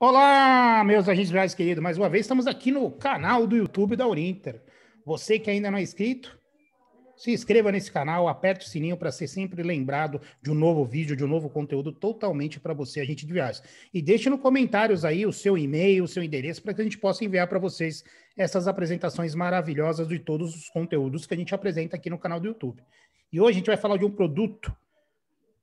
Olá, meus agentes virais queridos. Mais uma vez, estamos aqui no canal do YouTube da Urinter. Você que ainda não é inscrito, se inscreva nesse canal, aperte o sininho para ser sempre lembrado de um novo vídeo, de um novo conteúdo totalmente para você, agente de viagens. E deixe nos comentários aí o seu e-mail, o seu endereço, para que a gente possa enviar para vocês essas apresentações maravilhosas de todos os conteúdos que a gente apresenta aqui no canal do YouTube. E hoje a gente vai falar de um produto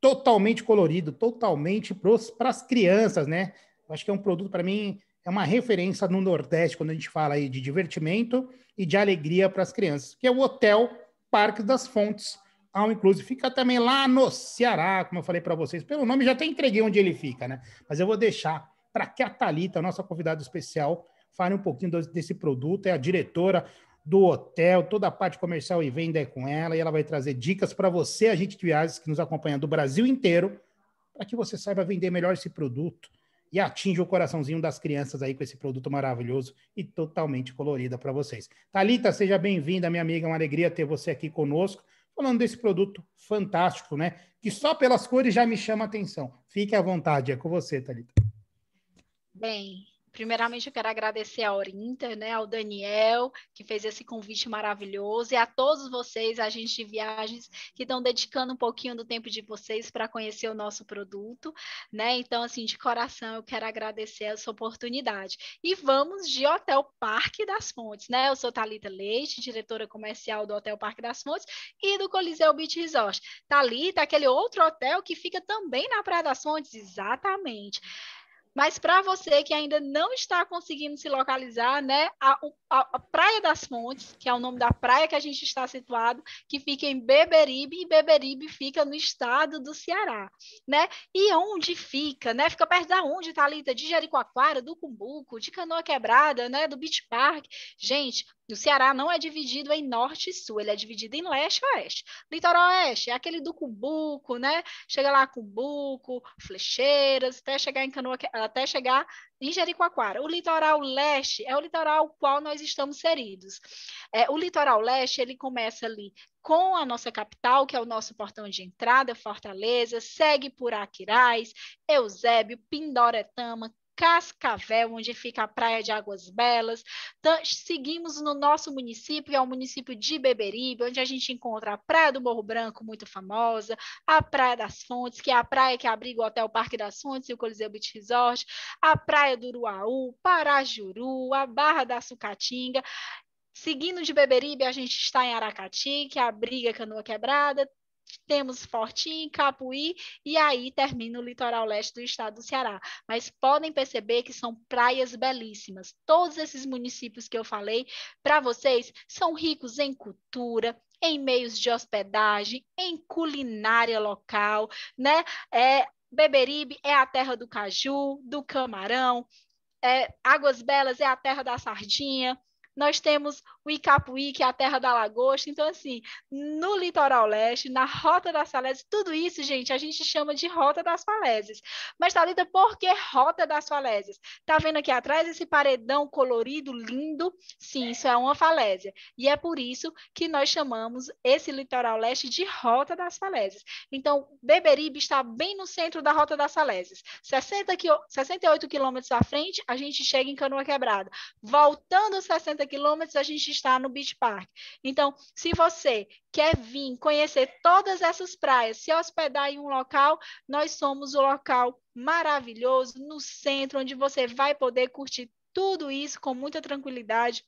totalmente colorido, totalmente para as crianças, né? Eu acho que é um produto, para mim, é uma referência no Nordeste, quando a gente fala aí de divertimento e de alegria para as crianças, que é o Hotel Parque das Fontes, ao Inclusive. Fica também lá no Ceará, como eu falei para vocês. Pelo nome, já até entreguei onde ele fica, né? Mas eu vou deixar para que a Thalita, nossa convidada especial, fale um pouquinho desse produto. É a diretora do hotel, toda a parte comercial e venda é com ela, e ela vai trazer dicas para você, a gente de viagens que nos acompanha do Brasil inteiro, para que você saiba vender melhor esse produto e atinja o coraçãozinho das crianças aí com esse produto maravilhoso e totalmente colorido para vocês. Talita, seja bem-vinda, minha amiga, É uma alegria ter você aqui conosco, falando desse produto fantástico, né? Que só pelas cores já me chama atenção. Fique à vontade, é com você, Talita. Bem, Primeiramente, eu quero agradecer a Orinta, né, ao Daniel, que fez esse convite maravilhoso, e a todos vocês, agentes de viagens, que estão dedicando um pouquinho do tempo de vocês para conhecer o nosso produto. Né? Então, assim, de coração, eu quero agradecer essa oportunidade. E vamos de Hotel Parque das Fontes. Né? Eu sou Talita Leite, diretora comercial do Hotel Parque das Fontes e do Coliseu Beach Resort. Talita, aquele outro hotel que fica também na Praia das Fontes, exatamente. Mas para você que ainda não está conseguindo se localizar, né, a, a, a, Praia das Fontes, que é o nome da praia que a gente está situado, que fica em Beberibe, e Beberibe fica no estado do Ceará, né? E onde fica, né? Fica perto da onde, Thalita? Tá tá de Jericoacoara, do Cumbuco, de Canoa Quebrada, né, do Beach Park. Gente, o Ceará não é dividido em norte e sul, ele é dividido em leste e oeste. Litoral oeste é aquele do Cumbuco, né? Chega lá Cumbuco, Flecheiras, até chegar em Canoa Quebrada, até chegar em Jericoacoara. O litoral leste é o litoral ao qual nós estamos feridos. É, o litoral leste, ele começa ali com a nossa capital, que é o nosso portão de entrada, Fortaleza, segue por Aquiraz, Eusébio, Pindoretama, Cascavel, onde fica a Praia de Águas Belas. Então, seguimos no nosso município, que é o município de Beberibe, onde a gente encontra a Praia do Morro Branco, muito famosa, a Praia das Fontes, que é a praia que abriga o Hotel Parque das Fontes e o Coliseu Beach Resort, a Praia do Uruaú, Parajuru, a Barra da Sucatinga. Seguindo de Beberibe, a gente está em Aracati, que abriga Canoa Quebrada, temos Fortim, Capuí e aí termina o litoral leste do estado do Ceará. Mas podem perceber que são praias belíssimas. Todos esses municípios que eu falei para vocês são ricos em cultura, em meios de hospedagem, em culinária local, né? É, Beberibe é a terra do caju, do camarão, é, Águas Belas é a terra da sardinha. Nós temos o Icapuí, que é a terra da lagosta. Então, assim, no litoral leste, na Rota das Falésias, tudo isso, gente, a gente chama de Rota das Falésias. Mas, Thalita, tá por que Rota das Falésias? Tá vendo aqui atrás esse paredão colorido, lindo? Sim, isso é uma falésia. E é por isso que nós chamamos esse litoral leste de Rota das Falésias. Então, Beberibe está bem no centro da Rota das Falésias. 60 qui... 68 quilômetros à frente, a gente chega em Canoa Quebrada. Voltando 60 quilômetros, a gente está no Beach Park. Então, se você quer vir conhecer todas essas praias, se hospedar em um local, nós somos o local maravilhoso no centro, onde você vai poder curtir tudo isso com muita tranquilidade,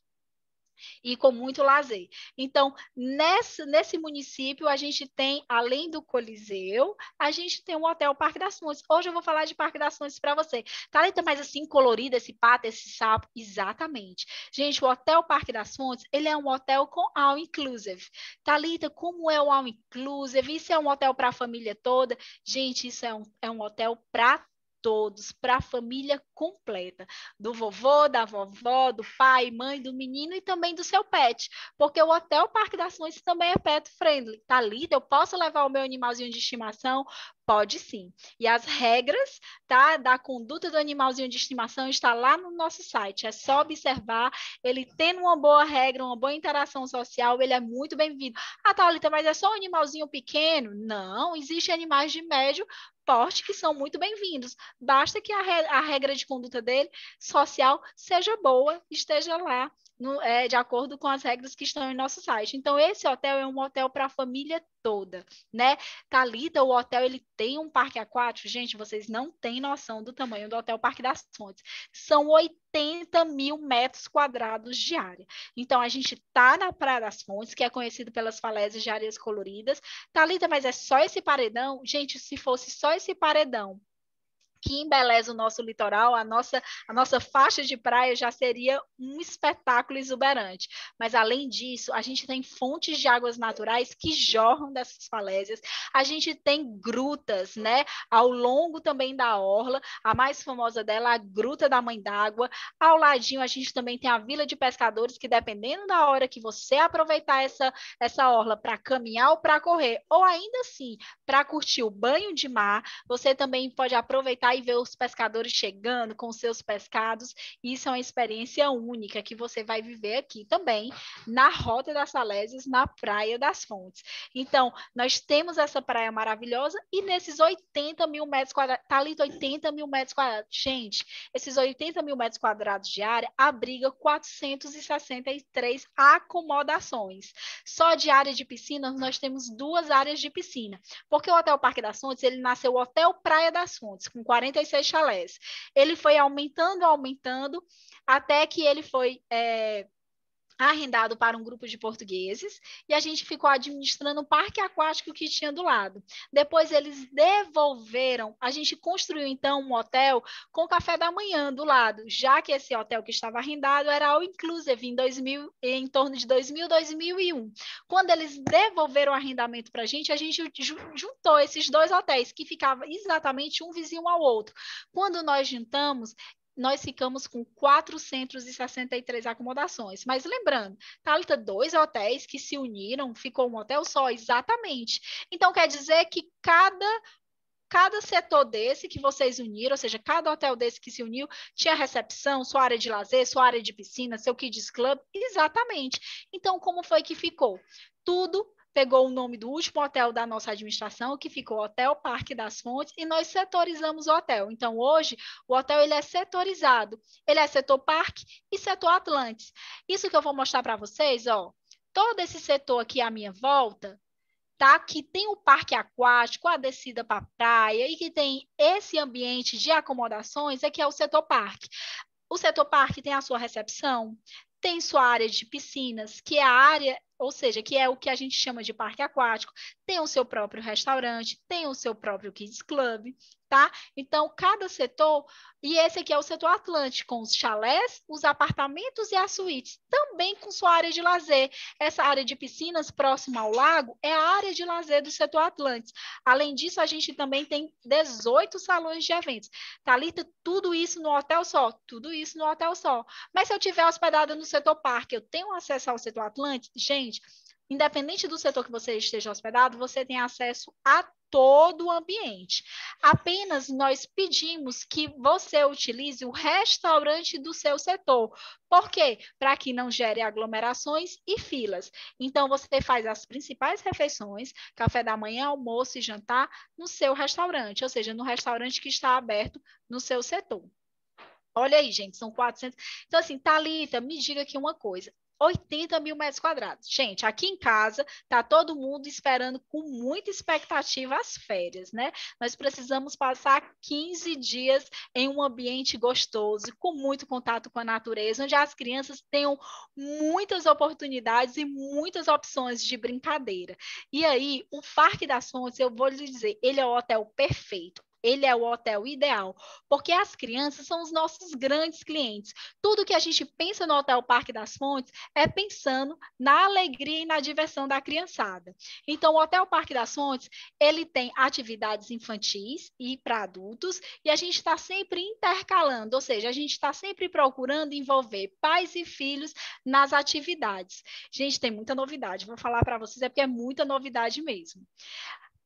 e com muito lazer. Então, nesse, nesse município, a gente tem, além do Coliseu, a gente tem um hotel Parque das Fontes. Hoje eu vou falar de Parque das Fontes para você. Talita, tá, mais assim, colorido esse pato, esse sapo? Exatamente. Gente, o Hotel Parque das Fontes, ele é um hotel com all inclusive. Talita, como é o all inclusive? Isso é um hotel para a família toda? Gente, isso é um, é um hotel para todos, para a família completa, do vovô, da vovó, do pai, mãe, do menino e também do seu pet, porque o Hotel Parque das Flores também é pet friendly, tá lindo, eu posso levar o meu animalzinho de estimação, Pode sim. E as regras tá, da conduta do animalzinho de estimação está lá no nosso site. É só observar. Ele tendo uma boa regra, uma boa interação social, ele é muito bem-vindo. Ah, Thalita, mas é só um animalzinho pequeno? Não, existem animais de médio porte que são muito bem-vindos. Basta que a regra de conduta dele, social, seja boa, esteja lá no, é, de acordo com as regras que estão em nosso site. Então, esse hotel é um hotel para a família toda, né? Talita, o hotel, ele tem um parque aquático. Gente, vocês não têm noção do tamanho do Hotel Parque das Fontes. São 80 mil metros quadrados de área. Então, a gente tá na Praia das Fontes, que é conhecido pelas falésias de areias coloridas. Talita, mas é só esse paredão? Gente, se fosse só esse paredão, que embeleza o nosso litoral, a nossa, a nossa faixa de praia já seria um espetáculo exuberante. Mas, além disso, a gente tem fontes de águas naturais que jorram dessas falésias, a gente tem grutas, né, ao longo também da orla, a mais famosa dela, a Gruta da Mãe d'Água, ao ladinho a gente também tem a Vila de Pescadores, que dependendo da hora que você aproveitar essa, essa orla para caminhar ou para correr, ou ainda assim, para curtir o banho de mar, você também pode aproveitar e ver os pescadores chegando com seus pescados. Isso é uma experiência única que você vai viver aqui também, na Rota das Salésias, na Praia das Fontes. Então, nós temos essa praia maravilhosa e nesses 80 mil metros quadrados, tá ali 80 mil metros quadrados. Gente, esses 80 mil metros quadrados de área abriga 463 acomodações. Só de área de piscina, nós temos duas áreas de piscina, porque o Hotel Parque das Fontes, ele nasceu o Hotel Praia das Fontes, com 40 46 chalés. Ele foi aumentando, aumentando, até que ele foi é, arrendado para um grupo de portugueses e a gente ficou administrando o parque aquático que tinha do lado. Depois eles devolveram, a gente construiu então um hotel com café da manhã do lado, já que esse hotel que estava arrendado era all inclusive em 2000, em torno de 2000, 2001. Quando eles devolveram o arrendamento para a gente, a gente juntou esses dois hotéis que ficavam exatamente um vizinho ao outro. Quando nós juntamos, nós ficamos com 463 acomodações. Mas lembrando, Talita, dois hotéis que se uniram, ficou um hotel só, exatamente. Então, quer dizer que cada cada setor desse que vocês uniram, ou seja, cada hotel desse que se uniu, tinha recepção, sua área de lazer, sua área de piscina, seu kids club, exatamente. Então, como foi que ficou? Tudo pegou o nome do último hotel da nossa administração, que ficou Hotel Parque das Fontes, e nós setorizamos o hotel. Então, hoje, o hotel ele é setorizado. Ele é setor parque e setor Atlantes. Isso que eu vou mostrar para vocês, ó, todo esse setor aqui à minha volta, tá? Que tem o parque aquático, a descida para a praia e que tem esse ambiente de acomodações, é que é o setor parque. O setor parque tem a sua recepção, tem sua área de piscinas, que é a área ou seja, que é o que a gente chama de parque aquático, tem o seu próprio restaurante, tem o seu próprio kids club, tá? Então, cada setor, e esse aqui é o setor Atlântico, com os chalés, os apartamentos e as suítes, também com sua área de lazer. Essa área de piscinas próxima ao lago é a área de lazer do setor Atlântico. Além disso, a gente também tem 18 salões de eventos. Talita, tudo isso no hotel só, tudo isso no hotel só. Mas se eu tiver hospedada no setor parque, eu tenho acesso ao setor Atlântico? Gente, Independente do setor que você esteja hospedado, você tem acesso a todo o ambiente. Apenas nós pedimos que você utilize o restaurante do seu setor. Por quê? Para que não gere aglomerações e filas. Então, você faz as principais refeições, café da manhã, almoço e jantar, no seu restaurante, ou seja, no restaurante que está aberto no seu setor. Olha aí, gente, são 400. Então, assim, Thalita, me diga aqui uma coisa. 80 mil metros quadrados. Gente, aqui em casa tá todo mundo esperando com muita expectativa as férias, né? Nós precisamos passar 15 dias em um ambiente gostoso, com muito contato com a natureza, onde as crianças tenham muitas oportunidades e muitas opções de brincadeira. E aí, o Parque das Fontes, eu vou lhe dizer, ele é o hotel perfeito. Ele é o hotel ideal, porque as crianças são os nossos grandes clientes. Tudo que a gente pensa no Hotel Parque das Fontes é pensando na alegria e na diversão da criançada. Então, o Hotel Parque das Fontes, ele tem atividades infantis e para adultos, e a gente está sempre intercalando, ou seja, a gente está sempre procurando envolver pais e filhos nas atividades. Gente, tem muita novidade, vou falar para vocês, é porque é muita novidade mesmo.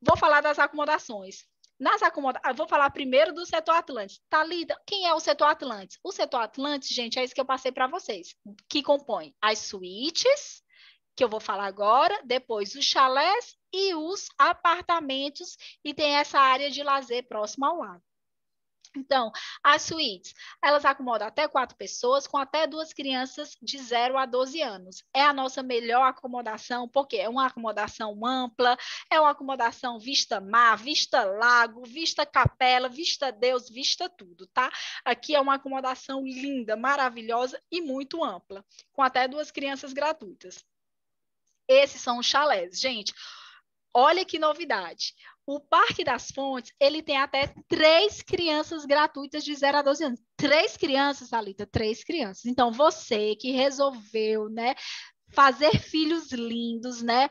Vou falar das acomodações. Nas acomodações, vou falar primeiro do setor Atlântico. Talida, tá quem é o setor Atlântico? O setor Atlântico, gente, é isso que eu passei para vocês, que compõe as suítes, que eu vou falar agora, depois os chalés e os apartamentos, e tem essa área de lazer próxima ao lago. Então, as suítes, elas acomodam até quatro pessoas, com até duas crianças de 0 a 12 anos. É a nossa melhor acomodação, porque é uma acomodação ampla, é uma acomodação vista mar, vista lago, vista capela, vista Deus, vista tudo, tá? Aqui é uma acomodação linda, maravilhosa e muito ampla, com até duas crianças gratuitas. Esses são os chalés. Gente, Olha que novidade. O Parque das Fontes, ele tem até três crianças gratuitas de 0 a 12 anos. Três crianças, Alita, três crianças. Então, você que resolveu, né, fazer filhos lindos, né?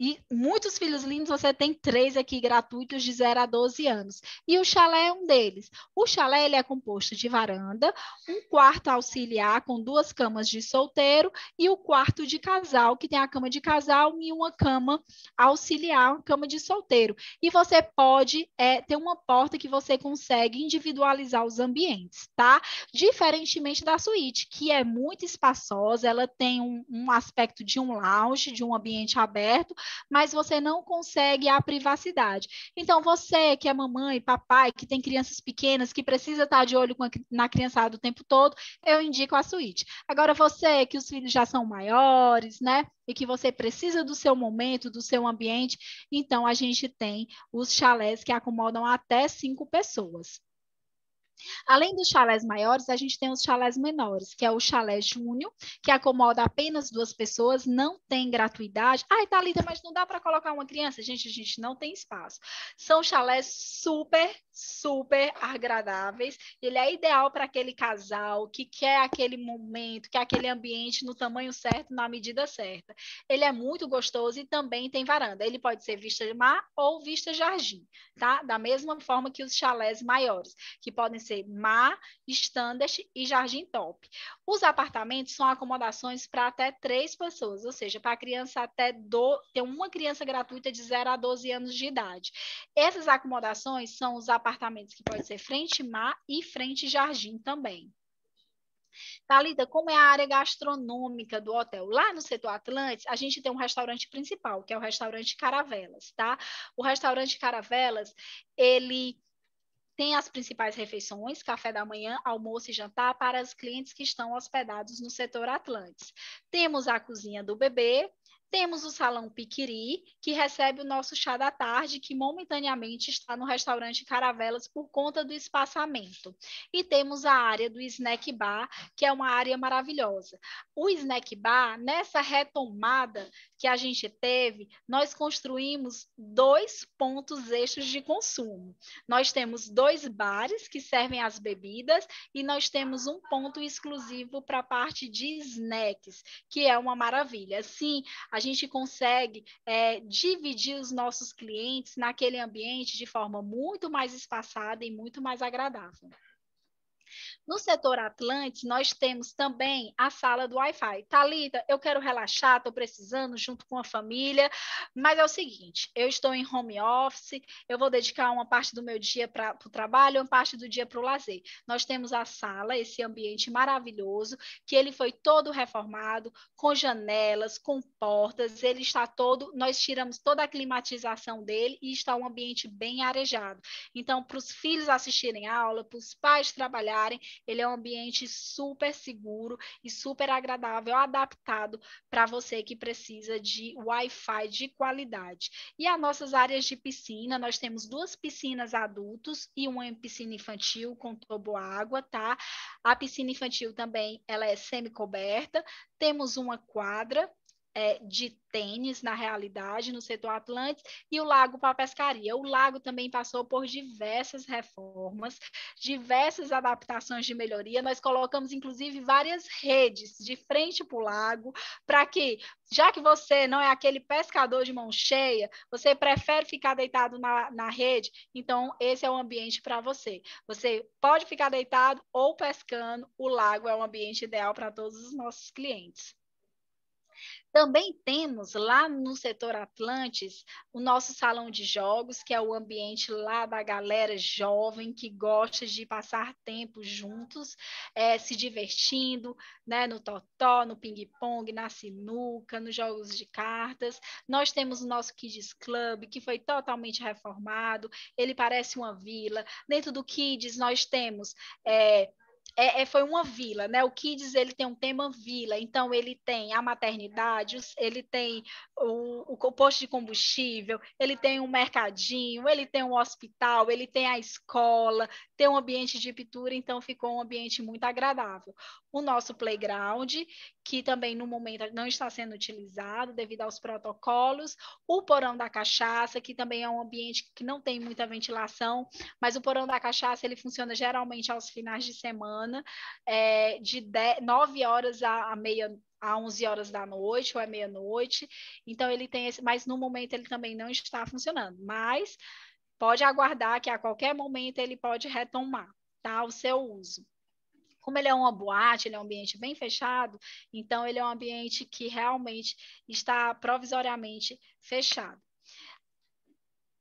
E muitos filhos lindos, você tem três aqui gratuitos de 0 a 12 anos. E o chalé é um deles. O chalé ele é composto de varanda, um quarto auxiliar com duas camas de solteiro e o quarto de casal, que tem a cama de casal e uma cama auxiliar, uma cama de solteiro. E você pode é, ter uma porta que você consegue individualizar os ambientes, tá? Diferentemente da suíte, que é muito espaçosa, ela tem um, um aspecto de um lounge, de um ambiente aberto mas você não consegue a privacidade. Então, você que é mamãe, papai, que tem crianças pequenas, que precisa estar de olho na criançada o tempo todo, eu indico a suíte. Agora, você que os filhos já são maiores, né? E que você precisa do seu momento, do seu ambiente, então a gente tem os chalés que acomodam até cinco pessoas. Além dos chalés maiores, a gente tem os chalés menores, que é o chalé júnior, que acomoda apenas duas pessoas, não tem gratuidade. Ai, Thalita, mas não dá para colocar uma criança? Gente, a gente não tem espaço. São chalés super, super agradáveis. Ele é ideal para aquele casal que quer aquele momento, quer aquele ambiente no tamanho certo, na medida certa. Ele é muito gostoso e também tem varanda. Ele pode ser vista de mar ou vista jardim, tá? Da mesma forma que os chalés maiores, que podem ser Mar, Standard e Jardim Top. Os apartamentos são acomodações para até três pessoas, ou seja, para criança até do, ter uma criança gratuita de 0 a 12 anos de idade. Essas acomodações são os apartamentos que podem ser frente mar e frente jardim também. Thalita, como é a área gastronômica do hotel? Lá no setor Atlantis, a gente tem um restaurante principal, que é o restaurante Caravelas, tá? O restaurante Caravelas, ele tem as principais refeições, café da manhã, almoço e jantar para os clientes que estão hospedados no setor Atlantis. Temos a cozinha do bebê, temos o Salão Piquiri, que recebe o nosso chá da tarde, que momentaneamente está no restaurante Caravelas por conta do espaçamento. E temos a área do Snack Bar, que é uma área maravilhosa. O Snack Bar, nessa retomada que a gente teve, nós construímos dois pontos extras de consumo. Nós temos dois bares que servem as bebidas e nós temos um ponto exclusivo para a parte de snacks, que é uma maravilha. Sim, a a gente consegue é, dividir os nossos clientes naquele ambiente de forma muito mais espaçada e muito mais agradável. No setor Atlante, nós temos também a sala do Wi-Fi. Talita, eu quero relaxar, estou precisando junto com a família, mas é o seguinte, eu estou em home office, eu vou dedicar uma parte do meu dia para o trabalho, uma parte do dia para o lazer. Nós temos a sala, esse ambiente maravilhoso, que ele foi todo reformado, com janelas, com portas, ele está todo, nós tiramos toda a climatização dele e está um ambiente bem arejado. Então, para os filhos assistirem aula, para os pais trabalhar ele é um ambiente super seguro e super agradável, adaptado para você que precisa de Wi-Fi de qualidade. E as nossas áreas de piscina, nós temos duas piscinas adultos e uma piscina infantil com água, tá? A piscina infantil também, ela é coberta. temos uma quadra é, de tênis, na realidade, no setor Atlântico, e o Lago para a pescaria. O lago também passou por diversas reformas, diversas adaptações de melhoria. Nós colocamos, inclusive, várias redes de frente para o lago, para que, já que você não é aquele pescador de mão cheia, você prefere ficar deitado na, na rede, então esse é o ambiente para você. Você pode ficar deitado ou pescando, o lago é o ambiente ideal para todos os nossos clientes. Também temos lá no setor Atlantes o nosso salão de jogos, que é o ambiente lá da galera jovem que gosta de passar tempo juntos, é, se divertindo, né, no totó, no ping-pong, na sinuca, nos jogos de cartas. Nós temos o nosso Kids Club, que foi totalmente reformado, ele parece uma vila. Dentro do Kids nós temos é, é, é, foi uma vila, né? O Kids ele tem um tema vila, então ele tem a maternidade, ele tem o, o posto de combustível, ele tem um mercadinho, ele tem um hospital, ele tem a escola, tem um ambiente de pintura, então ficou um ambiente muito agradável o nosso playground, que também no momento não está sendo utilizado devido aos protocolos, o porão da cachaça, que também é um ambiente que não tem muita ventilação, mas o porão da cachaça ele funciona geralmente aos finais de semana, é, de 10, 9 horas a, a meia a 11 horas da noite ou é meia-noite. Então ele tem esse, mas no momento ele também não está funcionando, mas pode aguardar que a qualquer momento ele pode retomar, tá, o seu uso como ele é uma boate, ele é um ambiente bem fechado, então ele é um ambiente que realmente está provisoriamente fechado.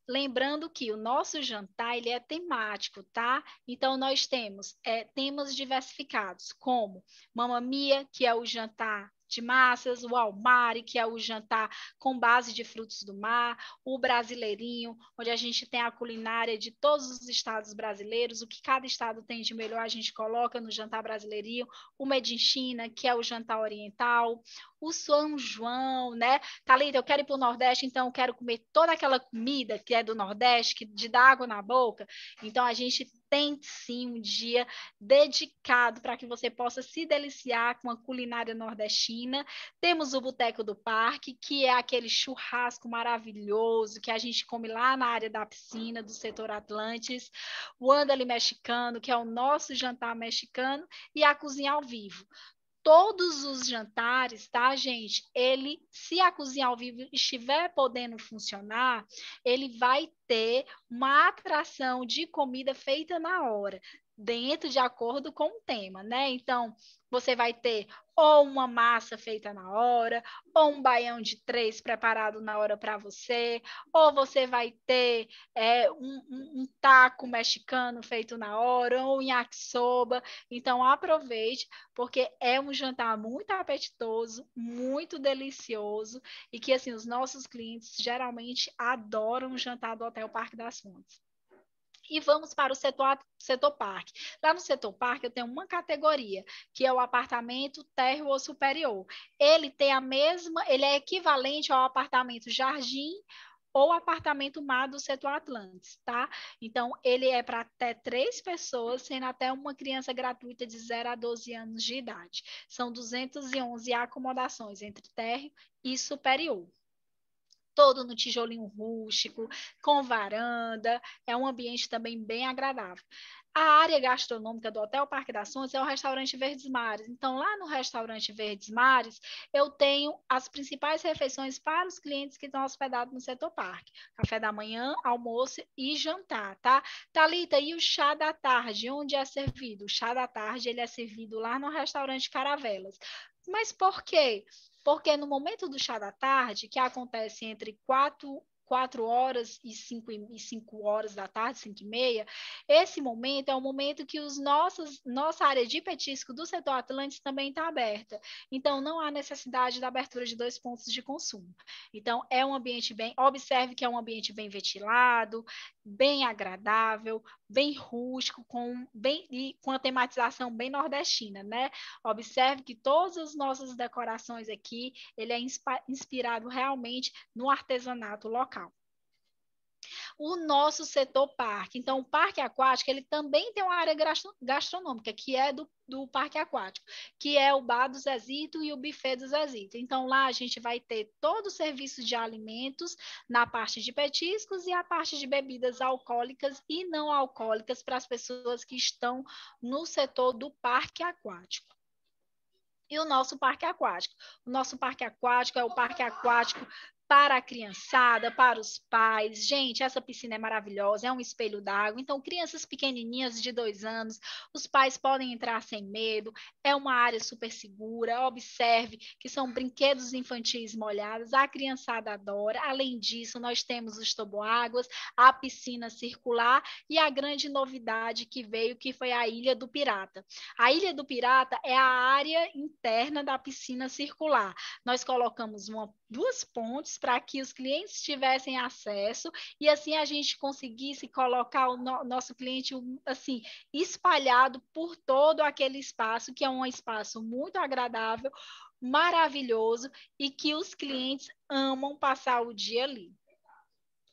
Lembrando que o nosso jantar ele é temático, tá? Então nós temos é, temas diversificados, como Mamma Mia, que é o jantar de massas, o almari, que é o jantar com base de frutos do mar, o brasileirinho, onde a gente tem a culinária de todos os estados brasileiros, o que cada estado tem de melhor a gente coloca no jantar brasileirinho, o medinchina que é o jantar oriental, o São João, né? Talita, eu quero ir para o Nordeste, então eu quero comer toda aquela comida que é do Nordeste, que de dá água na boca. Então a gente tem sim um dia dedicado para que você possa se deliciar com a culinária nordestina. Temos o Boteco do Parque, que é aquele churrasco maravilhoso que a gente come lá na área da piscina do setor Atlantis. O Andale Mexicano, que é o nosso jantar mexicano, e a cozinha ao vivo todos os jantares, tá, gente? Ele, se a cozinha ao vivo estiver podendo funcionar, ele vai ter uma atração de comida feita na hora, dentro de acordo com o tema, né? Então, você vai ter ou uma massa feita na hora, ou um baião de três preparado na hora para você, ou você vai ter é, um, um, taco mexicano feito na hora, ou um yakisoba. Então, aproveite, porque é um jantar muito apetitoso, muito delicioso, e que, assim, os nossos clientes geralmente adoram o jantar do Hotel Parque das Fontes e vamos para o setor, setor parque. Lá no setor parque, eu tenho uma categoria, que é o apartamento térreo ou superior. Ele tem a mesma, ele é equivalente ao apartamento jardim ou apartamento mar do setor Atlantis, tá? Então, ele é para até três pessoas, sendo até uma criança gratuita de 0 a 12 anos de idade. São 211 acomodações entre térreo e superior todo no tijolinho rústico, com varanda, é um ambiente também bem agradável. A área gastronômica do Hotel Parque das Sons é o restaurante Verdes Mares. Então, lá no restaurante Verdes Mares, eu tenho as principais refeições para os clientes que estão hospedados no setor parque: café da manhã, almoço e jantar, tá? Talita, e o chá da tarde, onde é servido? O chá da tarde ele é servido lá no restaurante Caravelas. Mas por quê? Porque no momento do chá da tarde, que acontece entre 4 quatro horas e cinco, e cinco horas da tarde, cinco e meia, esse momento é o momento que os nossos, nossa área de petisco do setor Atlantis também está aberta. Então, não há necessidade da abertura de dois pontos de consumo. Então, é um ambiente bem, observe que é um ambiente bem ventilado, bem agradável, bem rústico, com, bem, e com a tematização bem nordestina, né? Observe que todas as nossas decorações aqui, ele é inspirado realmente no artesanato local. O nosso setor parque, então o parque aquático, ele também tem uma área gastronômica, que é do, do parque aquático, que é o bar do Zezito e o buffet do Zezito. Então lá a gente vai ter todo o serviço de alimentos na parte de petiscos e a parte de bebidas alcoólicas e não alcoólicas para as pessoas que estão no setor do parque aquático e o nosso parque aquático. O nosso parque aquático é o parque aquático para a criançada, para os pais. Gente, essa piscina é maravilhosa, é um espelho d'água. Então, crianças pequenininhas de dois anos, os pais podem entrar sem medo. É uma área super segura. Observe que são brinquedos infantis molhados. A criançada adora. Além disso, nós temos os toboáguas, a piscina circular e a grande novidade que veio, que foi a Ilha do Pirata. A Ilha do Pirata é a área interna da piscina circular. Nós colocamos uma duas pontes para que os clientes tivessem acesso e assim a gente conseguisse colocar o no nosso cliente assim espalhado por todo aquele espaço que é um espaço muito agradável, maravilhoso e que os clientes amam passar o dia ali.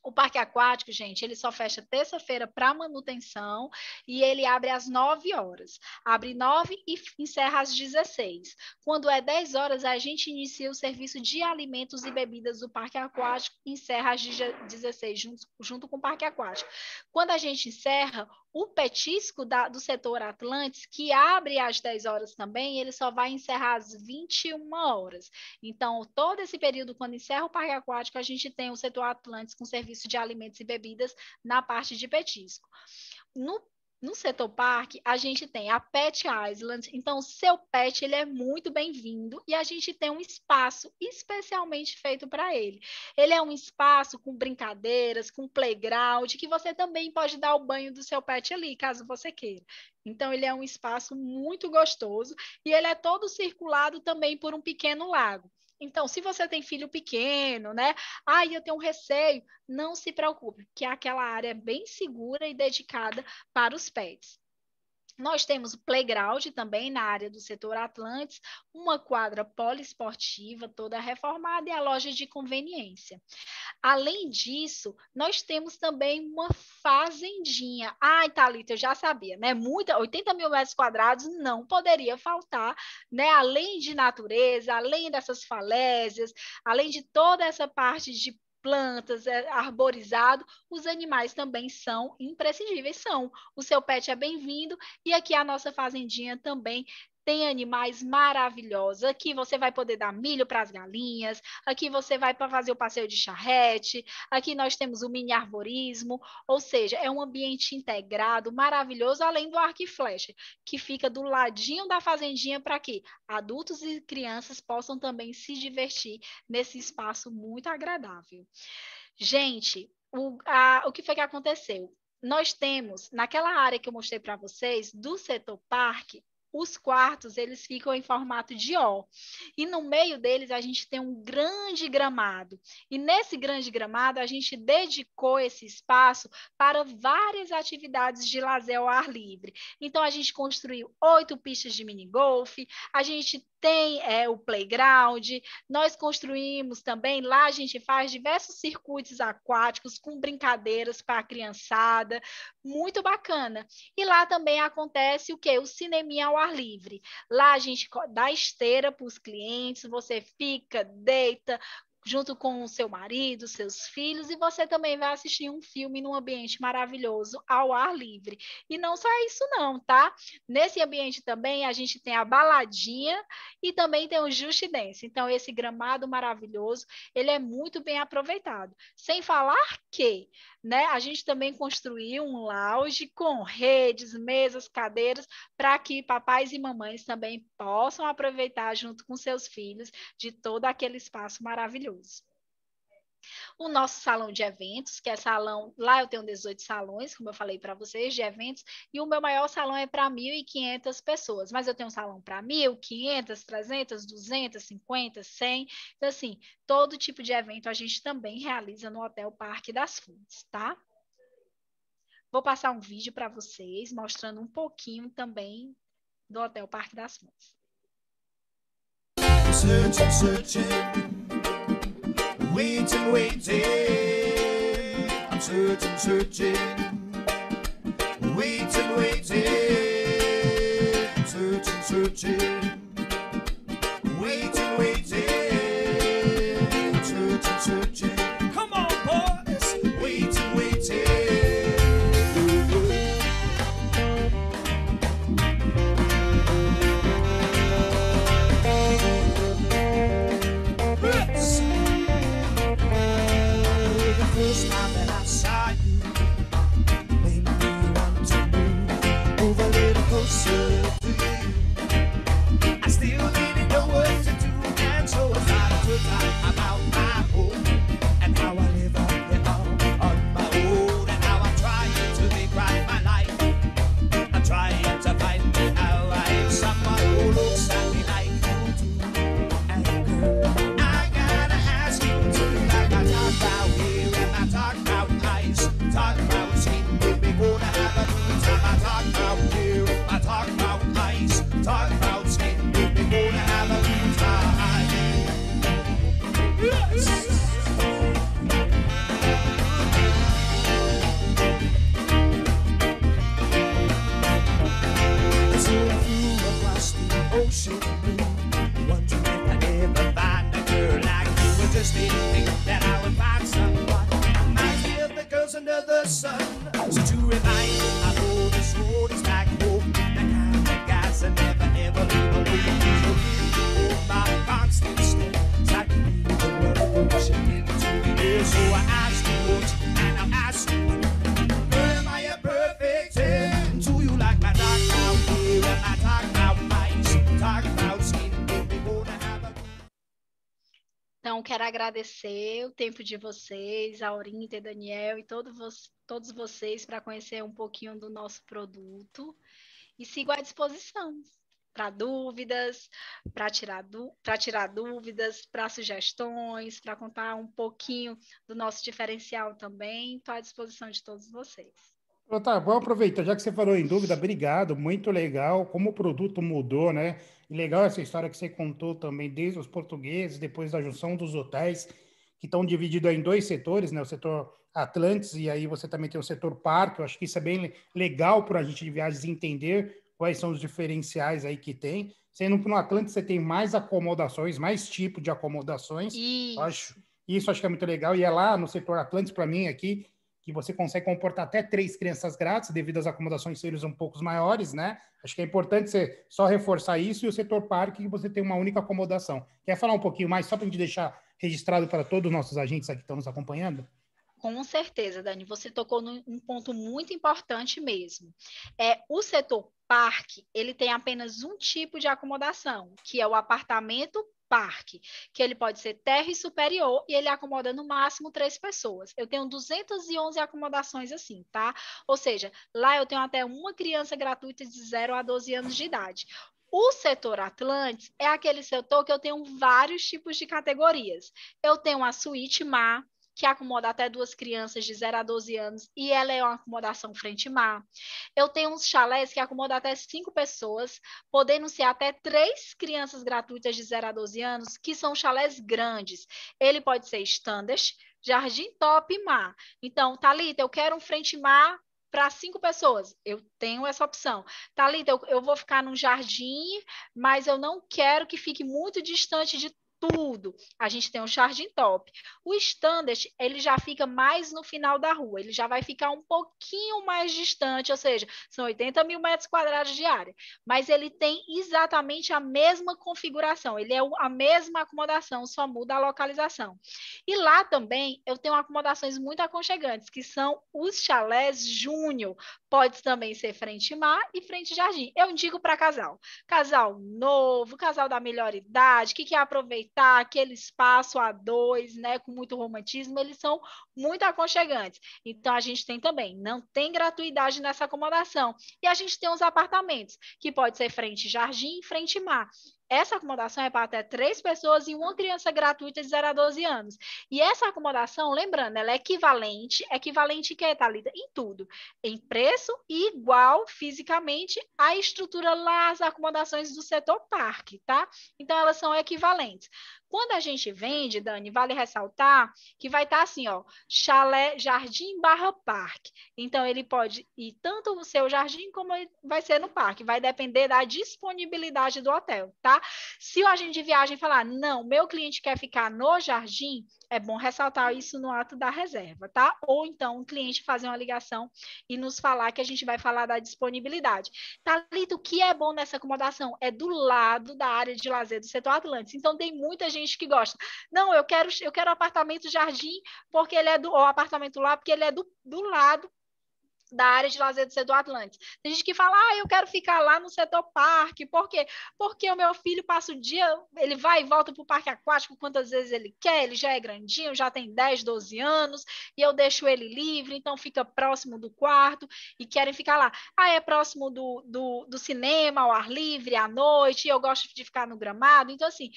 O parque aquático, gente, ele só fecha terça-feira para manutenção e ele abre às 9 horas. Abre 9 e encerra às 16. Quando é 10 horas, a gente inicia o serviço de alimentos e bebidas do parque aquático e encerra às 16, junto, junto com o parque aquático. Quando a gente encerra, o petisco da, do setor Atlantis, que abre às 10 horas também, ele só vai encerrar às 21 horas. Então, todo esse período, quando encerra o parque aquático, a gente tem o setor Atlantis com serviço de alimentos e bebidas na parte de petisco. No no setor parque, a gente tem a Pet Island, então seu pet ele é muito bem-vindo e a gente tem um espaço especialmente feito para ele. Ele é um espaço com brincadeiras, com playground, que você também pode dar o banho do seu pet ali, caso você queira. Então, ele é um espaço muito gostoso e ele é todo circulado também por um pequeno lago. Então, se você tem filho pequeno, né? Ah, eu tenho um receio, não se preocupe, que aquela área é bem segura e dedicada para os pets. Nós temos o playground também na área do setor Atlantes, uma quadra poliesportiva toda reformada e a loja de conveniência. Além disso, nós temos também uma fazendinha. Ai, Thalita, eu já sabia, né? Muita, 80 mil metros quadrados não poderia faltar, né? Além de natureza, além dessas falésias, além de toda essa parte de plantas, é arborizado, os animais também são imprescindíveis, são. O seu pet é bem-vindo e aqui a nossa fazendinha também tem animais maravilhosos. Aqui você vai poder dar milho para as galinhas, aqui você vai para fazer o passeio de charrete, aqui nós temos o mini arborismo, ou seja, é um ambiente integrado, maravilhoso, além do arco e flecha, que fica do ladinho da fazendinha para que adultos e crianças possam também se divertir nesse espaço muito agradável. Gente, o, a, o que foi que aconteceu? nós temos, naquela área que eu mostrei para vocês, do setor parque, os quartos eles ficam em formato de O. E no meio deles a gente tem um grande gramado. E nesse grande gramado a gente dedicou esse espaço para várias atividades de lazer ao ar livre. Então a gente construiu oito pistas de minigolfe, a gente tem é, o playground, nós construímos também, lá a gente faz diversos circuitos aquáticos com brincadeiras para a criançada, muito bacana. E lá também acontece o que? O cinema ao ar livre. Lá a gente dá esteira para os clientes, você fica, deita, junto com o seu marido, seus filhos, e você também vai assistir um filme num ambiente maravilhoso, ao ar livre. E não só isso não, tá? Nesse ambiente também a gente tem a baladinha e também tem o Justidense. Dance. Então esse gramado maravilhoso, ele é muito bem aproveitado. Sem falar que, né, a gente também construiu um lounge com redes, mesas, cadeiras, para que papais e mamães também possam aproveitar junto com seus filhos de todo aquele espaço maravilhoso. O nosso salão de eventos, que é salão, lá eu tenho 18 salões, como eu falei para vocês, de eventos, e o meu maior salão é para 1.500 pessoas, mas eu tenho um salão para 1.500, 300, 250, 100. Então, assim, todo tipo de evento a gente também realiza no Hotel Parque das Fontes, tá? Vou passar um vídeo para vocês, mostrando um pouquinho também do Hotel Parque das Fontes. waiting, waiting. I'm searching, searching. Waiting, waiting. I'm searching, searching. Waiting, waiting. I'm searching, searching. agradecer o tempo de vocês, Aurinta e Daniel e todo vo todos vocês para conhecer um pouquinho do nosso produto e sigo à disposição para dúvidas, para tirar, tirar dúvidas, para sugestões, para contar um pouquinho do nosso diferencial também. Estou à disposição de todos vocês. Tá, vamos aproveitar, já que você falou em dúvida, obrigado, muito legal, como o produto mudou, né? legal essa história que você contou também, desde os portugueses, depois da junção dos hotéis, que estão divididos em dois setores, né? O setor Atlantis e aí você também tem o setor Parque, eu acho que isso é bem legal para a gente de viagens entender quais são os diferenciais aí que tem. Sendo que no Atlantis você tem mais acomodações, mais tipo de acomodações, e... acho... Isso acho que é muito legal, e é lá no setor Atlantis, para mim, aqui, que você consegue comportar até três crianças grátis, devido às acomodações serem um pouco maiores, né? Acho que é importante você só reforçar isso e o setor parque, que você tem uma única acomodação. Quer falar um pouquinho mais, só para a gente deixar registrado para todos os nossos agentes aqui que estão nos acompanhando? Com certeza, Dani, você tocou num ponto muito importante mesmo. É, o setor parque, ele tem apenas um tipo de acomodação, que é o apartamento parque, que ele pode ser terra e superior e ele acomoda no máximo três pessoas. Eu tenho 211 acomodações assim, tá? Ou seja, lá eu tenho até uma criança gratuita de 0 a 12 anos de idade. O setor Atlantis é aquele setor que eu tenho vários tipos de categorias. Eu tenho a suíte mar, que acomoda até duas crianças de 0 a 12 anos, e ela é uma acomodação frente-mar. Eu tenho uns chalés que acomoda até cinco pessoas, podendo ser até três crianças gratuitas de 0 a 12 anos, que são chalés grandes. Ele pode ser standard, jardim top e mar. Então, Thalita, eu quero um frente-mar para cinco pessoas. Eu tenho essa opção. Thalita, eu, eu vou ficar num jardim, mas eu não quero que fique muito distante de tudo. A gente tem o charging top. O standard, ele já fica mais no final da rua, ele já vai ficar um pouquinho mais distante, ou seja, são 80 mil metros quadrados de área, mas ele tem exatamente a mesma configuração, ele é a mesma acomodação, só muda a localização. E lá também eu tenho acomodações muito aconchegantes, que são os chalés júnior. Pode também ser frente mar e frente jardim. Eu indico para casal. Casal novo, casal da melhor idade, que quer aproveitar habitar tá aquele espaço a dois, né, com muito romantismo, eles são muito aconchegantes. Então a gente tem também, não tem gratuidade nessa acomodação. E a gente tem os apartamentos, que pode ser frente jardim, frente mar. Essa acomodação é para até três pessoas e uma criança gratuita de 0 a 12 anos. E essa acomodação, lembrando, ela é equivalente, é equivalente em é, Thalita? Tá em tudo. Em preço igual fisicamente à estrutura lá, as acomodações do setor parque, tá? Então, elas são equivalentes. Quando a gente vende, Dani, vale ressaltar que vai estar tá assim, ó, chalé jardim barra parque. Então, ele pode ir tanto no seu jardim como vai ser no parque. Vai depender da disponibilidade do hotel, tá? Se o agente de viagem falar, não, meu cliente quer ficar no jardim, é bom ressaltar isso no ato da reserva, tá? Ou então o cliente fazer uma ligação e nos falar que a gente vai falar da disponibilidade. Talita, o que é bom nessa acomodação? É do lado da área de lazer do setor Atlantis. Então tem muita gente que gosta. Não, eu quero eu quero apartamento jardim porque ele é do ou apartamento lá porque ele é do, do lado da área de lazer do Setor Atlântico. Tem gente que fala, ah, eu quero ficar lá no setor parque, por quê? Porque o meu filho passa o dia, ele vai e volta para o parque aquático quantas vezes ele quer, ele já é grandinho, já tem 10, 12 anos, e eu deixo ele livre, então fica próximo do quarto e querem ficar lá. Ah, é próximo do, do, do cinema, ao ar livre, à noite, eu gosto de ficar no gramado. Então, assim,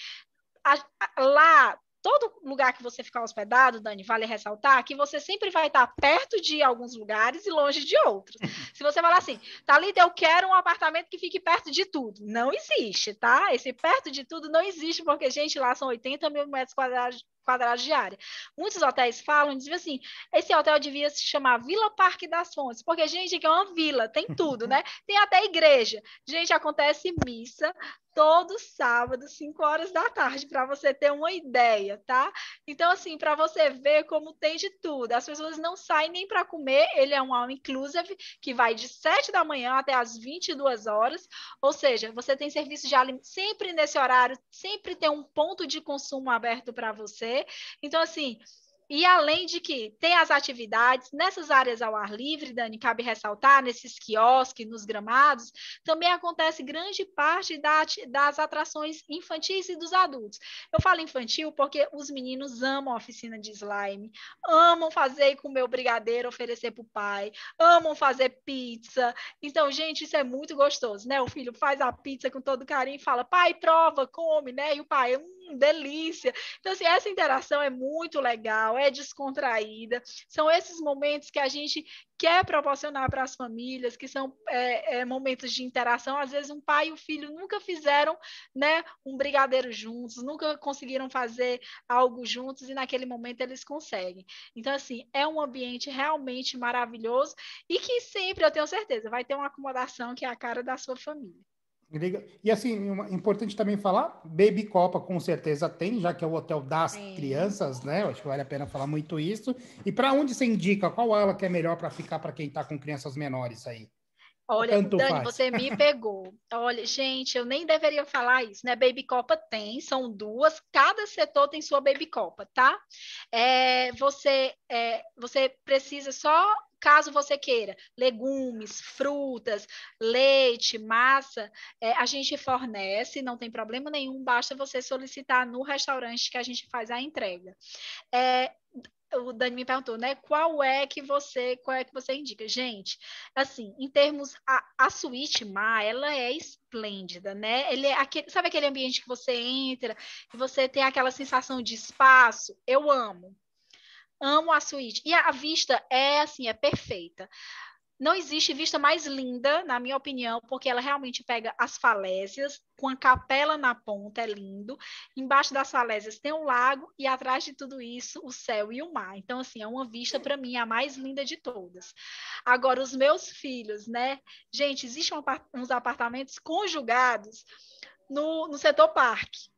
lá todo lugar que você ficar hospedado, Dani, vale ressaltar que você sempre vai estar perto de alguns lugares e longe de outros. Se você falar assim, Thalita, eu quero um apartamento que fique perto de tudo. Não existe, tá? Esse perto de tudo não existe, porque, gente, lá são 80 mil metros quadrados quadrados de área. Muitos hotéis falam, dizem assim, esse hotel devia se chamar Vila Parque das Fontes, porque, gente, aqui é uma vila, tem tudo, né? Tem até igreja. Gente, acontece missa todo sábado, 5 horas da tarde, para você ter uma ideia, tá? Então, assim, para você ver como tem de tudo. As pessoas não saem nem para comer, ele é um all inclusive, que vai de 7 da manhã até as 22 horas, ou seja, você tem serviço de alimento sempre nesse horário, sempre tem um ponto de consumo aberto para você, então, assim, e além de que tem as atividades nessas áreas ao ar livre, Dani, cabe ressaltar, nesses quiosques, nos gramados, também acontece grande parte da, das atrações infantis e dos adultos. Eu falo infantil porque os meninos amam a oficina de slime, amam fazer com comer o brigadeiro, oferecer para o pai, amam fazer pizza. Então, gente, isso é muito gostoso, né? O filho faz a pizza com todo carinho e fala, pai, prova, come, né? E o pai, hum, delícia. Então, assim, essa interação é muito legal, é descontraída. São esses momentos que a gente quer proporcionar para as famílias, que são é, é, momentos de interação. Às vezes, um pai e o um filho nunca fizeram né, um brigadeiro juntos, nunca conseguiram fazer algo juntos, e naquele momento eles conseguem. Então, assim, é um ambiente realmente maravilhoso e que sempre, eu tenho certeza, vai ter uma acomodação que é a cara da sua família. E assim, uma, importante também falar, Baby Copa com certeza tem, já que é o hotel das Sim. crianças, né? Eu acho que vale a pena falar muito isso. E para onde você indica? Qual ala que é melhor para ficar para quem está com crianças menores aí? Olha, Tanto Dani, faz. você me pegou. Olha, gente, eu nem deveria falar isso, né? Baby Copa tem, são duas, cada setor tem sua Baby Copa, tá? É, você, é, você precisa só caso você queira, legumes, frutas, leite, massa, é, a gente fornece, não tem problema nenhum, basta você solicitar no restaurante que a gente faz a entrega. É, o Dani me perguntou, né? Qual é que você, qual é que você indica? Gente, assim, em termos a, a suíte má, ela é esplêndida, né? Ele é aquele, sabe aquele ambiente que você entra e você tem aquela sensação de espaço? Eu amo. Amo a suíte. E a vista é assim, é perfeita. Não existe vista mais linda, na minha opinião, porque ela realmente pega as falésias, com a capela na ponta, é lindo. Embaixo das falésias tem um lago e atrás de tudo isso o céu e o mar. Então, assim, é uma vista para mim a mais linda de todas. Agora, os meus filhos, né? Gente, existem uns apartamentos conjugados no, no setor parque.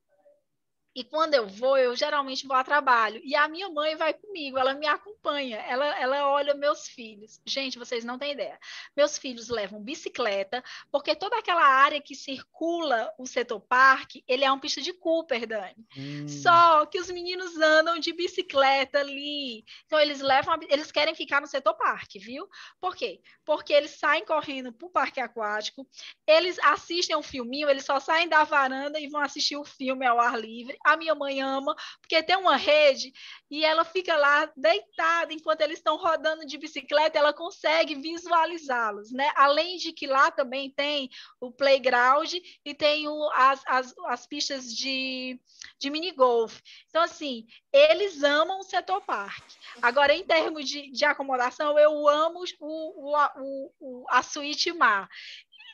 E quando eu vou, eu geralmente vou a trabalho. E a minha mãe vai comigo, ela me acompanha, ela, ela olha meus filhos. Gente, vocês não têm ideia. Meus filhos levam bicicleta, porque toda aquela área que circula o setor parque, ele é um pista de Cooper, Dani. Hum. Só que os meninos andam de bicicleta ali. Então, eles levam, a, eles querem ficar no setor parque, viu? Por quê? Porque eles saem correndo para o parque aquático, eles assistem um filminho, eles só saem da varanda e vão assistir o filme ao ar livre a minha mãe ama, porque tem uma rede e ela fica lá deitada enquanto eles estão rodando de bicicleta, ela consegue visualizá-los, né? Além de que lá também tem o playground e tem o, as, as, as pistas de, de minigolf. Então, assim, eles amam o setor parque. Agora, em termos de, de acomodação, eu amo o, o, o, a suíte mar.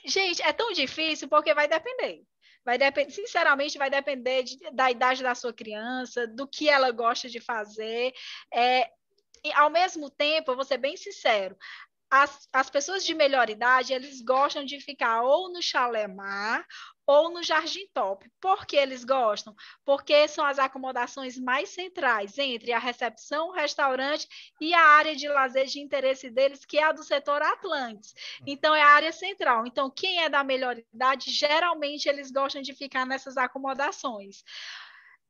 Gente, é tão difícil porque vai depender. Vai depender, sinceramente, vai depender de, da idade da sua criança, do que ela gosta de fazer. É, e, ao mesmo tempo, você vou ser bem sincero, as, as pessoas de melhor idade, eles gostam de ficar ou no Chalé Mar ou no Jardim Top. Por que eles gostam? Porque são as acomodações mais centrais entre a recepção, o restaurante e a área de lazer de interesse deles, que é a do setor Atlantis. Então, é a área central. Então, quem é da melhor idade, geralmente eles gostam de ficar nessas acomodações.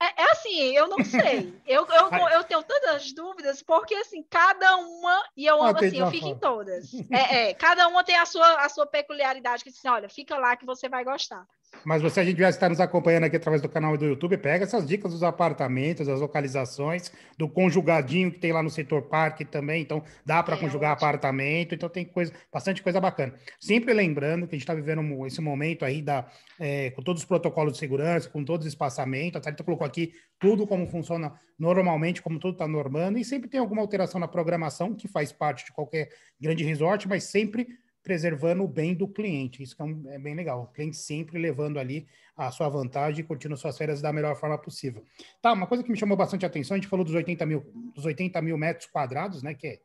É, é, assim, eu não sei. Eu, eu, eu tenho tantas dúvidas, porque assim, cada uma, e eu amo assim, eu fico em todas. É, é, cada uma tem a sua, a sua peculiaridade, que assim, olha, fica lá que você vai gostar. Mas você, a gente vai estar nos acompanhando aqui através do canal e do YouTube. Pega essas dicas dos apartamentos, das localizações, do conjugadinho que tem lá no setor parque também. Então, dá para é, conjugar ótimo. apartamento. Então, tem coisa, bastante coisa bacana. Sempre lembrando que a gente está vivendo esse momento aí da, é, com todos os protocolos de segurança, com todos os espaçamento. Tá? A Thalita colocou aqui tudo como funciona normalmente, como tudo está normando. E sempre tem alguma alteração na programação, que faz parte de qualquer grande resort, mas sempre preservando o bem do cliente. Isso é, um, é, bem legal. O cliente sempre levando ali a sua vantagem e curtindo suas férias da melhor forma possível. Tá, uma coisa que me chamou bastante atenção, a gente falou dos 80 mil, dos 80 mil metros quadrados, né? Que é,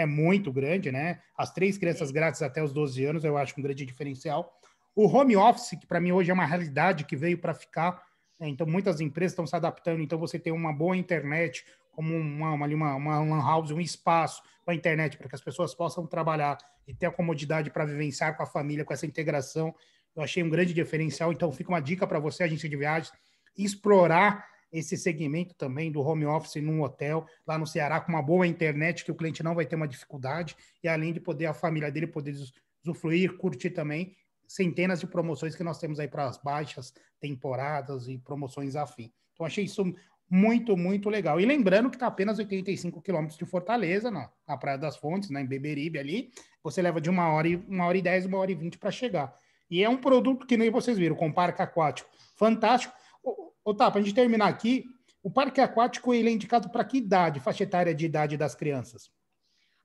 é muito grande, né? As três crianças grátis até os 12 anos, eu acho um grande diferencial. O home office, que para mim hoje é uma realidade que veio para ficar. Né, então, muitas empresas estão se adaptando. Então, você tem uma boa internet, como uma, uma, uma, uma house, um espaço para a internet, para que as pessoas possam trabalhar e ter a comodidade para vivenciar com a família, com essa integração. Eu achei um grande diferencial. Então, fica uma dica para você, agência de viagens, explorar esse segmento também do home office num hotel lá no Ceará com uma boa internet que o cliente não vai ter uma dificuldade e além de poder a família dele poder usufruir, curtir também centenas de promoções que nós temos aí para as baixas temporadas e promoções afim. Então achei isso muito, muito legal. E lembrando que está apenas 85 quilômetros de Fortaleza, na, na Praia das Fontes, né, em Beberibe ali. Você leva de uma hora e uma hora e dez, uma hora e vinte para chegar. E é um produto que nem vocês viram, com parque aquático. Fantástico. Ô, tá, para a gente terminar aqui, o parque aquático ele é indicado para que idade, faixa etária de idade das crianças?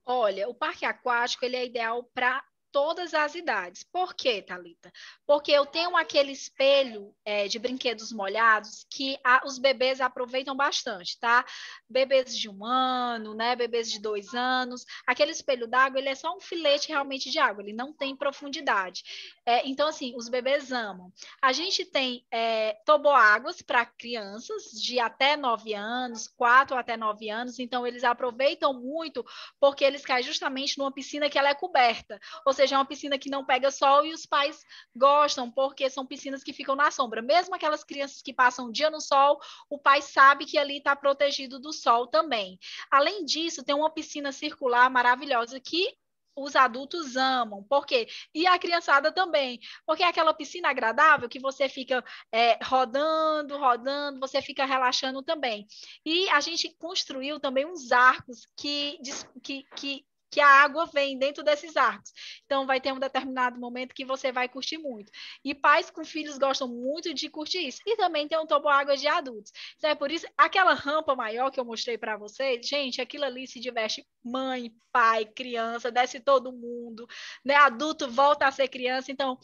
Olha, o parque aquático ele é ideal para todas as idades. Por quê, Talita? Porque eu tenho aquele espelho é, de brinquedos molhados que a, os bebês aproveitam bastante, tá? Bebês de um ano, né? Bebês de dois anos. Aquele espelho d'água ele é só um filete realmente de água. Ele não tem profundidade. É, então assim, os bebês amam. A gente tem é, toboáguas para crianças de até nove anos, quatro até nove anos. Então eles aproveitam muito porque eles caem justamente numa piscina que ela é coberta. Ou seja, seja, é uma piscina que não pega sol e os pais gostam, porque são piscinas que ficam na sombra. Mesmo aquelas crianças que passam o dia no sol, o pai sabe que ali está protegido do sol também. Além disso, tem uma piscina circular maravilhosa que os adultos amam. Por quê? E a criançada também. Porque é aquela piscina agradável que você fica é, rodando, rodando, você fica relaxando também. E a gente construiu também uns arcos que, que, que que a água vem dentro desses arcos. Então, vai ter um determinado momento que você vai curtir muito. E pais com filhos gostam muito de curtir isso. E também tem um toboágua de adultos. Então, é por isso, aquela rampa maior que eu mostrei para vocês, gente, aquilo ali se diverte mãe, pai, criança, desce todo mundo, né? Adulto volta a ser criança. Então,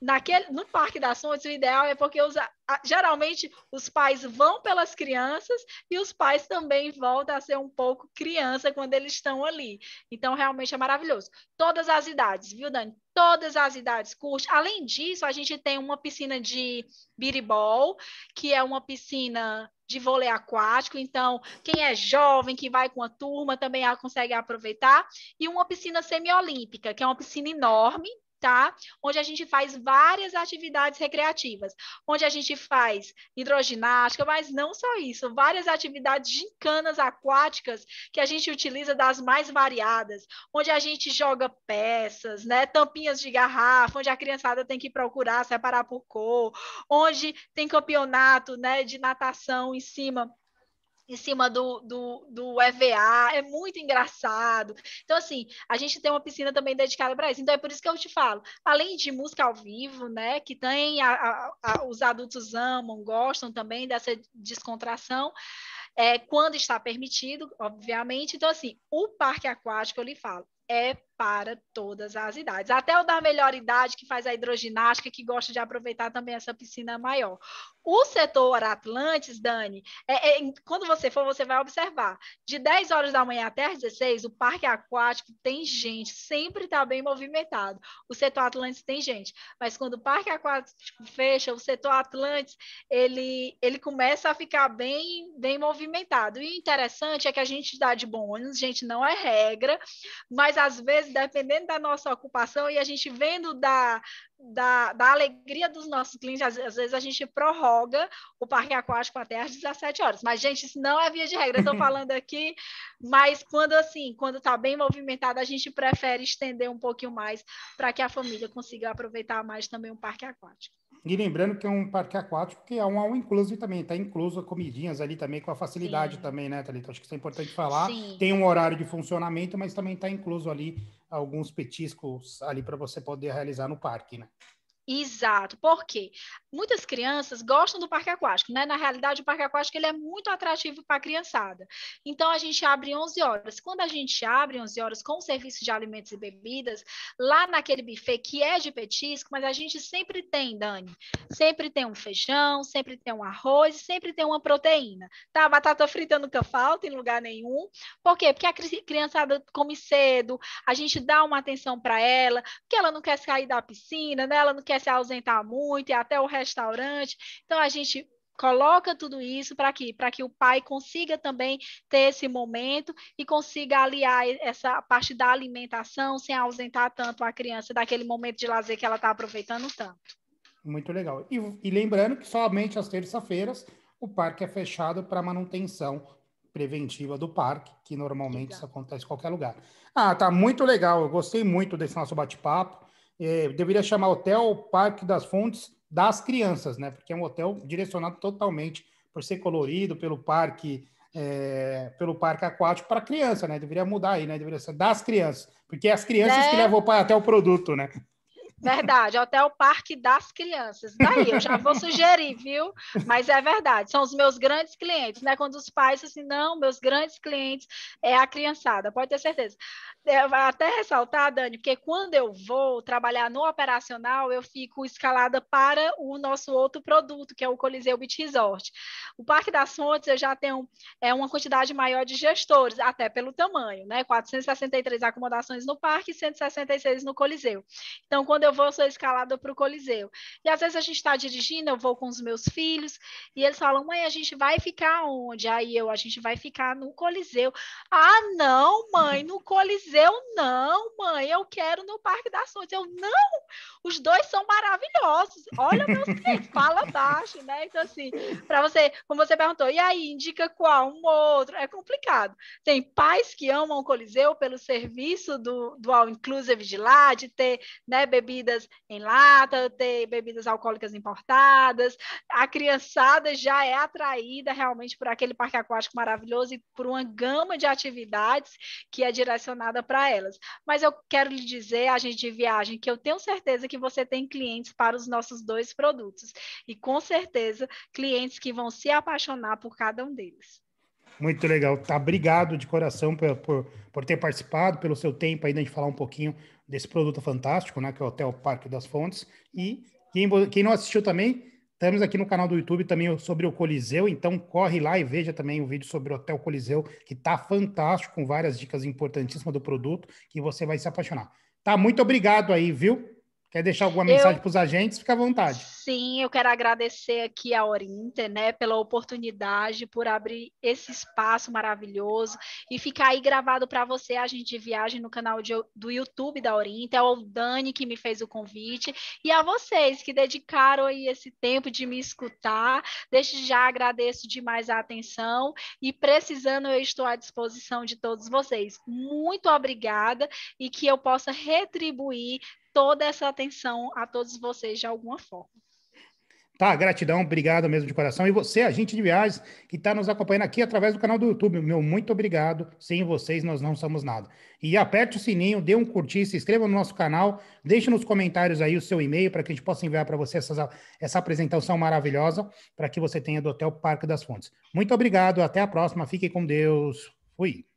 naquele, no Parque das Fontes, o ideal é porque os, geralmente os pais vão pelas crianças e os pais também voltam a ser um pouco criança quando eles estão ali. Então, realmente é maravilhoso. Todas as idades, viu, Dani? Todas as idades curte. Além disso, a gente tem uma piscina de biribol, que é uma piscina de vôlei aquático, então quem é jovem, que vai com a turma, também consegue aproveitar, e uma piscina semiolímpica, que é uma piscina enorme, tá? Onde a gente faz várias atividades recreativas, onde a gente faz hidroginástica, mas não só isso, várias atividades gincanas aquáticas que a gente utiliza das mais variadas, onde a gente joga peças, né? Tampinhas de garrafa, onde a criançada tem que procurar separar por cor, onde tem campeonato, né, de natação em cima em cima do, do, do EVA, é muito engraçado. Então, assim, a gente tem uma piscina também dedicada para isso. Então, é por isso que eu te falo, além de música ao vivo, né, que tem, a, a, a, os adultos amam, gostam também dessa descontração, é, quando está permitido, obviamente. Então, assim, o parque aquático, eu lhe falo, é para todas as idades. Até o da melhor idade, que faz a hidroginástica, que gosta de aproveitar também essa piscina maior. O setor Atlantes, Dani, é, é, quando você for, você vai observar. De 10 horas da manhã até as 16, o parque aquático tem gente, sempre está bem movimentado. O setor Atlantes tem gente. Mas quando o parque aquático fecha, o setor Atlantes, ele, ele começa a ficar bem, bem movimentado. E o interessante é que a gente dá de bônus, gente, não é regra, mas às vezes dependendo da nossa ocupação e a gente vendo da, da, da alegria dos nossos clientes, às, às, vezes a gente prorroga o parque aquático até às 17 horas. Mas, gente, isso não é via de regra, estou falando aqui, mas quando assim, quando está bem movimentado, a gente prefere estender um pouquinho mais para que a família consiga aproveitar mais também o parque aquático. E lembrando que é um parque aquático que é um all inclusive também, está incluso comidinhas ali também, com a facilidade Sim. também, né, Thalita? Acho que isso é importante falar. Sim. Tem um horário de funcionamento, mas também está incluso ali alguns petiscos ali para você poder realizar no parque, né? Exato, porque muitas crianças gostam do parque aquático, né? Na realidade, o parque aquático ele é muito atrativo para a criançada. Então, a gente abre 11 horas. Quando a gente abre 11 horas com o serviço de alimentos e bebidas, lá naquele buffet que é de petisco, mas a gente sempre tem, Dani, sempre tem um feijão, sempre tem um arroz, sempre tem uma proteína, tá? Batata frita nunca falta em lugar nenhum. Por quê? Porque a criançada come cedo, a gente dá uma atenção para ela, porque ela não quer sair da piscina, né? Ela não quer quer se ausentar muito, e até o restaurante. Então, a gente coloca tudo isso para que para que o pai consiga também ter esse momento e consiga aliar essa parte da alimentação sem ausentar tanto a criança daquele momento de lazer que ela está aproveitando tanto. Muito legal. E, e lembrando que somente às terças-feiras o parque é fechado para manutenção preventiva do parque, que normalmente isso acontece em qualquer lugar. Ah, tá muito legal. Eu gostei muito desse nosso bate-papo. É, deveria chamar Hotel Parque das Fontes das Crianças, né? Porque é um hotel direcionado totalmente por ser colorido pelo parque é, pelo parque aquático para criança, né? Deveria mudar aí, né? Deveria ser das crianças, porque é as crianças é. que né? levam até o produto, né? Verdade, até o Parque das Crianças. Daí tá eu já vou sugerir, viu? Mas é verdade, são os meus grandes clientes, né? Quando os pais assim, não, meus grandes clientes é a criançada, pode ter certeza. É, até ressaltar, Dani, porque quando eu vou trabalhar no operacional, eu fico escalada para o nosso outro produto, que é o Coliseu Beach Resort. O Parque das Fontes eu já tenho é, uma quantidade maior de gestores, até pelo tamanho, né? 463 acomodações no parque e 166 no Coliseu. Então, quando eu vou, eu sou escalada para o Coliseu. E às vezes a gente está dirigindo, eu vou com os meus filhos, e eles falam, mãe, a gente vai ficar onde? Aí eu, a gente vai ficar no Coliseu. Ah, não, mãe, no Coliseu eu não, mãe, eu quero no Parque das Sonhos. Eu não, os dois são maravilhosos. Olha meus filhos, fala baixo, né? Então, assim, para você, como você perguntou, e aí, indica qual, um outro? É complicado. Tem pais que amam o Coliseu pelo serviço do, do All Inclusive de lá, de ter né, bebidas em lata, ter bebidas alcoólicas importadas. A criançada já é atraída realmente por aquele parque aquático maravilhoso e por uma gama de atividades que é direcionada para elas. Mas eu quero lhe dizer, agente de viagem, que eu tenho certeza que você tem clientes para os nossos dois produtos. E com certeza, clientes que vão se apaixonar por cada um deles. Muito legal. Tá, obrigado de coração por, por, por ter participado, pelo seu tempo ainda né, de falar um pouquinho desse produto fantástico, né? Que é o Hotel Parque das Fontes. E quem, quem não assistiu também, Estamos aqui no canal do YouTube também sobre o Coliseu, então corre lá e veja também o vídeo sobre o Hotel Coliseu, que está fantástico, com várias dicas importantíssimas do produto, que você vai se apaixonar. Tá, muito obrigado aí, viu? Quer deixar alguma mensagem eu... para os agentes? Fica à vontade. Sim, eu quero agradecer aqui a Orinter, né, pela oportunidade, por abrir esse espaço maravilhoso e ficar aí gravado para você, agente de viagem, no canal de, do YouTube da Orinter, ao é Dani que me fez o convite e a vocês que dedicaram aí esse tempo de me escutar. Desde já agradeço demais a atenção e precisando eu estou à disposição de todos vocês. Muito obrigada e que eu possa retribuir toda essa atenção a todos vocês de alguma forma. Tá, gratidão, obrigado mesmo de coração. E você, agente de viagens, que está nos acompanhando aqui através do canal do YouTube, meu muito obrigado. Sem vocês, nós não somos nada. E aperte o sininho, dê um curtir, se inscreva no nosso canal, deixe nos comentários aí o seu e-mail para que a gente possa enviar para você essa essa apresentação maravilhosa para que você tenha do Hotel Parque das Fontes. Muito obrigado, até a próxima, fiquem com Deus. Fui.